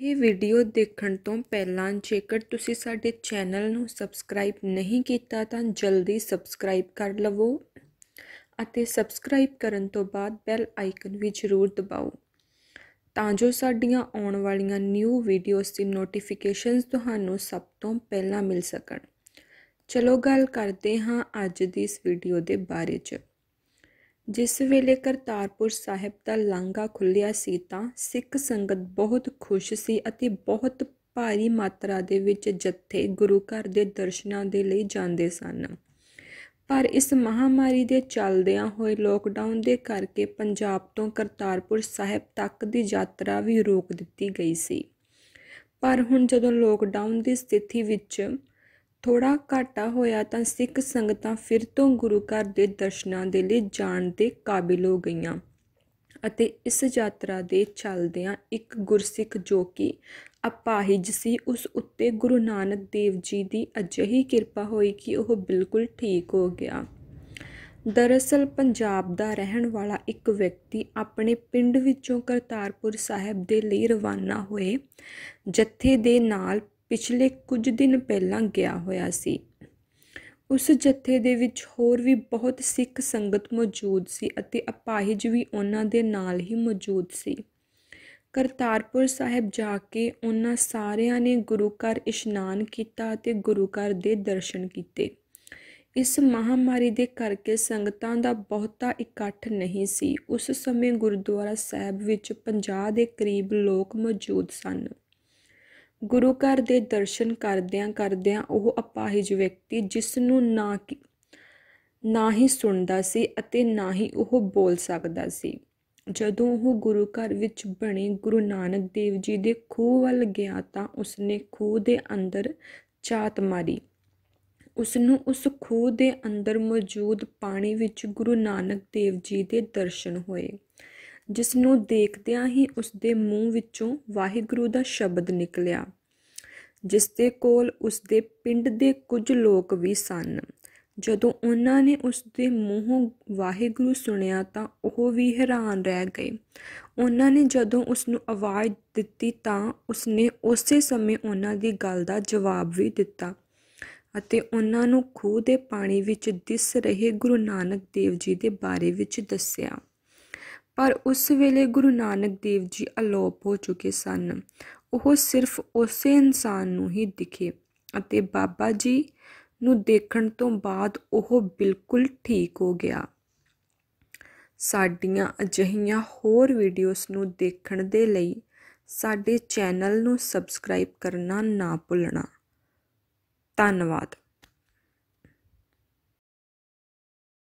ਇਹ ਵੀਡੀਓ ਦੇਖਣ ਤੋਂ ਪਹਿਲਾਂ ਜੇਕਰ ਤੁਸੀਂ ਸਾਡੇ ਚੈਨਲ ਨੂੰ ਸਬਸਕ੍ਰਾਈਬ ਨਹੀਂ ਕੀਤਾ ਤਾਂ ਜਲਦੀ ਸਬਸਕ੍ਰਾਈਬ ਕਰ ਲਵੋ ਅਤੇ ਸਬਸਕ੍ਰਾਈਬ ਕਰਨ ਤੋਂ ਬਾਅਦ ਬੈਲ ਆਈਕਨ ਵੀ ਜ਼ਰੂਰ ਦਬਾਓ ਤਾਂ ਜੋ ਸਾਡੀਆਂ ਆਉਣ ਵਾਲੀਆਂ ਨਿਊ ਵੀਡੀਓਜ਼ ਦੀ ਨੋਟੀਫਿਕੇਸ਼ਨਸ ਤੁਹਾਨੂੰ ਸਭ ਤੋਂ ਪਹਿਲਾਂ ਮਿਲ ਸਕਣ ਚਲੋ ਗੱਲ ਕਰਦੇ ਹਾਂ ਅੱਜ ਦੀ ਇਸ ਵੀਡੀਓ ਦੇ ਬਾਰੇ ਵਿੱਚ ਜਿਸ ਵੇਲੇ ਕਰਤਾਰਪੁਰ ਸਾਹਿਬ ਦਾ ਲਾਂਘਾ ਖੁੱਲਿਆ ਸੀ ਤਾਂ ਸਿੱਖ ਸੰਗਤ ਬਹੁਤ ਖੁਸ਼ ਸੀ ਅਤੇ ਬਹੁਤ ਭਾਰੀ ਮਾਤਰਾ ਦੇ ਵਿੱਚ ਜੱਥੇ ਗੁਰੂ ਘਰ ਦੇ ਦਰਸ਼ਨਾਂ ਦੇ ਲਈ ਜਾਂਦੇ ਸਨ ਪਰ ਇਸ ਮਹਾਮਾਰੀ ਦੇ ਚੱਲਦਿਆਂ ਹੋਏ ਲੋਕਡਾਊਨ ਦੇ ਕਰਕੇ ਪੰਜਾਬ ਤੋਂ ਕਰਤਾਰਪੁਰ ਸਾਹਿਬ ਤੱਕ ਦੀ ਯਾਤਰਾ ਵੀ ਰੋਕ ਦਿੱਤੀ ਗਈ ਸੀ ਪਰ ਹੁਣ ਜਦੋਂ ਲੋਕਡਾਊਨ ਦੀ ਸਥਿਤੀ ਵਿੱਚ ਥੋੜਾ ਘਾਟਾ ਹੋਇਆ ਤਾਂ ਸਿੱਖ ਸੰਗਤਾਂ ਫਿਰ ਤੋਂ ਗੁਰੂ ਘਰ ਦੇ ਦਰਸ਼ਨਾਂ ਦੇ ਲਈ ਜਾਣ ਦੇ ਕਾਬਿਲ ਹੋ ਗਈਆਂ ਅਤੇ ਇਸ ਯਾਤਰਾ ਦੇ ਚੱਲਦਿਆਂ ਇੱਕ ਗੁਰਸਿੱਖ ਜੋ ਕਿ ਅਪਾਹਿਜ ਸੀ ਉਸ ਉੱਤੇ ਗੁਰੂ ਨਾਨਕ ਦੇਵ ਜੀ ਦੀ ਅਜਿਹੀ ਕਿਰਪਾ ਹੋਈ ਕਿ ਉਹ ਬਿਲਕੁਲ ਠੀਕ ਹੋ ਗਿਆ ਦਰਅਸਲ ਪੰਜਾਬ ਦਾ ਰਹਿਣ ਵਾਲਾ ਇੱਕ ਵਿਅਕਤੀ ਆਪਣੇ ਪਿੰਡ ਵਿੱਚੋਂ ਕਰਤਾਰਪੁਰ ਸਾਹਿਬ ਦੇ ਲਈ ਰਵਾਨਾ ਹੋਏ ਜੱਥੇ ਦੇ ਨਾਲ ਪਿਛਲੇ ਕੁਝ ਦਿਨ ਪਹਿਲਾਂ ਗਿਆ ਹੋਇਆ ਸੀ ਉਸ ਜਥੇ ਦੇ ਵਿੱਚ ਹੋਰ ਵੀ ਬਹੁਤ ਸਿੱਖ ਸੰਗਤ ਮੌਜੂਦ ਸੀ ਅਤੇ ਅਪਾਹਿਜ ਵੀ ਉਹਨਾਂ ਦੇ ਨਾਲ ਹੀ ਮੌਜੂਦ ਸੀ ਕਰਤਾਰਪੁਰ ਸਾਹਿਬ ਜਾ ਕੇ ਉਹਨਾਂ ਸਾਰਿਆਂ ਨੇ ਗੁਰੂ ਘਰ ਇਸ਼ਨਾਨ ਕੀਤਾ ਅਤੇ ਗੁਰੂ ਘਰ ਦੇ ਦਰਸ਼ਨ ਕੀਤੇ ਇਸ ਮਹਾਮਾਰੀ ਦੇ ਕਰਕੇ ਸੰਗਤਾਂ ਦਾ ਬਹੁਤਾ ਇਕੱਠ ਨਹੀਂ ਸੀ ਉਸ ਸਮੇਂ ਗੁਰਦੁਆਰਾ ਸਾਹਿਬ ਵਿੱਚ 50 ਦੇ ਕਰੀਬ ਲੋਕ ਮੌਜੂਦ ਸਨ ਗੁਰੂ ਘਰ ਦੇ ਦਰਸ਼ਨ ਕਰਦਿਆਂ ਕਰਦਿਆਂ ਉਹ ਅਪਾਹਿਜ ਵਿਅਕਤੀ ਜਿਸ ਨੂੰ ਨਾ ਨਾ ਹੀ ਸੁਣਦਾ ਸੀ ਅਤੇ ਨਾ ਹੀ ਉਹ ਬੋਲ ਸਕਦਾ ਸੀ ਜਦੋਂ ਉਹ ਗੁਰੂ ਘਰ ਵਿੱਚ ਬਣੇ ਗੁਰੂ ਨਾਨਕ ਦੇਵ ਜੀ ਦੇ ਖੂਹ ਵੱਲ ਗਿਆ ਤਾਂ ਉਸਨੇ ਖੂਹ ਦੇ ਅੰਦਰ ਚਾਤ ਮਾਰੀ ਉਸ ਨੂੰ ਉਸ ਖੂਹ ਦੇ ਅੰਦਰ ਮੌਜੂਦ ਪਾਣੀ ਵਿੱਚ ਗੁਰੂ ਨਾਨਕ ਦੇਵ ਜੀ ਦੇ ਦਰਸ਼ਨ ਹੋਏ ਜਿਸ ਨੂੰ ਦੇਖਦਿਆਂ ਹੀ ਉਸ ਦੇ ਮੂੰਹ ਵਿੱਚੋਂ ਵਾਹਿਗੁਰੂ ਦਾ ਸ਼ਬਦ ਨਿਕਲਿਆ ਜਿਸ ਦੇ ਕੋਲ ਉਸ ਦੇ ਪਿੰਡ ਦੇ ਕੁਝ ਲੋਕ ਵੀ ਸਨ ਜਦੋਂ ਉਹਨਾਂ ਨੇ ਉਸ ਦੇ ਮੂੰਹੋਂ ਵਾਹਿਗੁਰੂ ਸੁਣਿਆ ਤਾਂ ਉਹ ਵੀ ਹੈਰਾਨ ਰਹਿ ਗਏ ਉਹਨਾਂ ਨੇ ਜਦੋਂ ਉਸ ਨੂੰ ਆਵਾਜ਼ ਦਿੱਤੀ ਤਾਂ ਉਸ ਨੇ ਉਸੇ ਸਮੇਂ ਉਹਨਾਂ ਦੀ ਗੱਲ ਦਾ ਜਵਾਬ ਵੀ ਦਿੱਤਾ ਅਤੇ ਉਹਨਾਂ ਨੂੰ ਖੂਹ ਦੇ ਪਾਣੀ ਵਿੱਚ ਦਿਸ ਰਹੇ ਗੁਰੂ ਨਾਨਕ ਦੇਵ ਜੀ ਦੇ ਬਾਰੇ ਵਿੱਚ ਦੱਸਿਆ ਪਰ ਉਸ ਵੇਲੇ ਗੁਰੂ ਨਾਨਕ ਦੇਵ ਜੀ ਅਲੋਪ ਹੋ ਚੁੱਕੇ ਸਨ ਉਹ ਸਿਰਫ ਉਸੇ ਇਨਸਾਨ ਨੂੰ ਹੀ ਦਿਖੇ ਅਤੇ ਬਾਬਾ ਜੀ ਨੂੰ ਦੇਖਣ ਤੋਂ ਬਾਅਦ ਉਹ ਬਿਲਕੁਲ ਠੀਕ ਹੋ ਗਿਆ ਸਾਡੀਆਂ ਅਜਿਹੀਆਂ ਹੋਰ ਵੀਡੀਓਜ਼ ਨੂੰ ਦੇਖਣ ਦੇ ਲਈ ਸਾਡੇ ਚੈਨਲ ਨੂੰ ਸਬਸਕ੍ਰਾਈਬ ਕਰਨਾ ਨਾ ਭੁੱਲਣਾ ਧੰਨਵਾਦ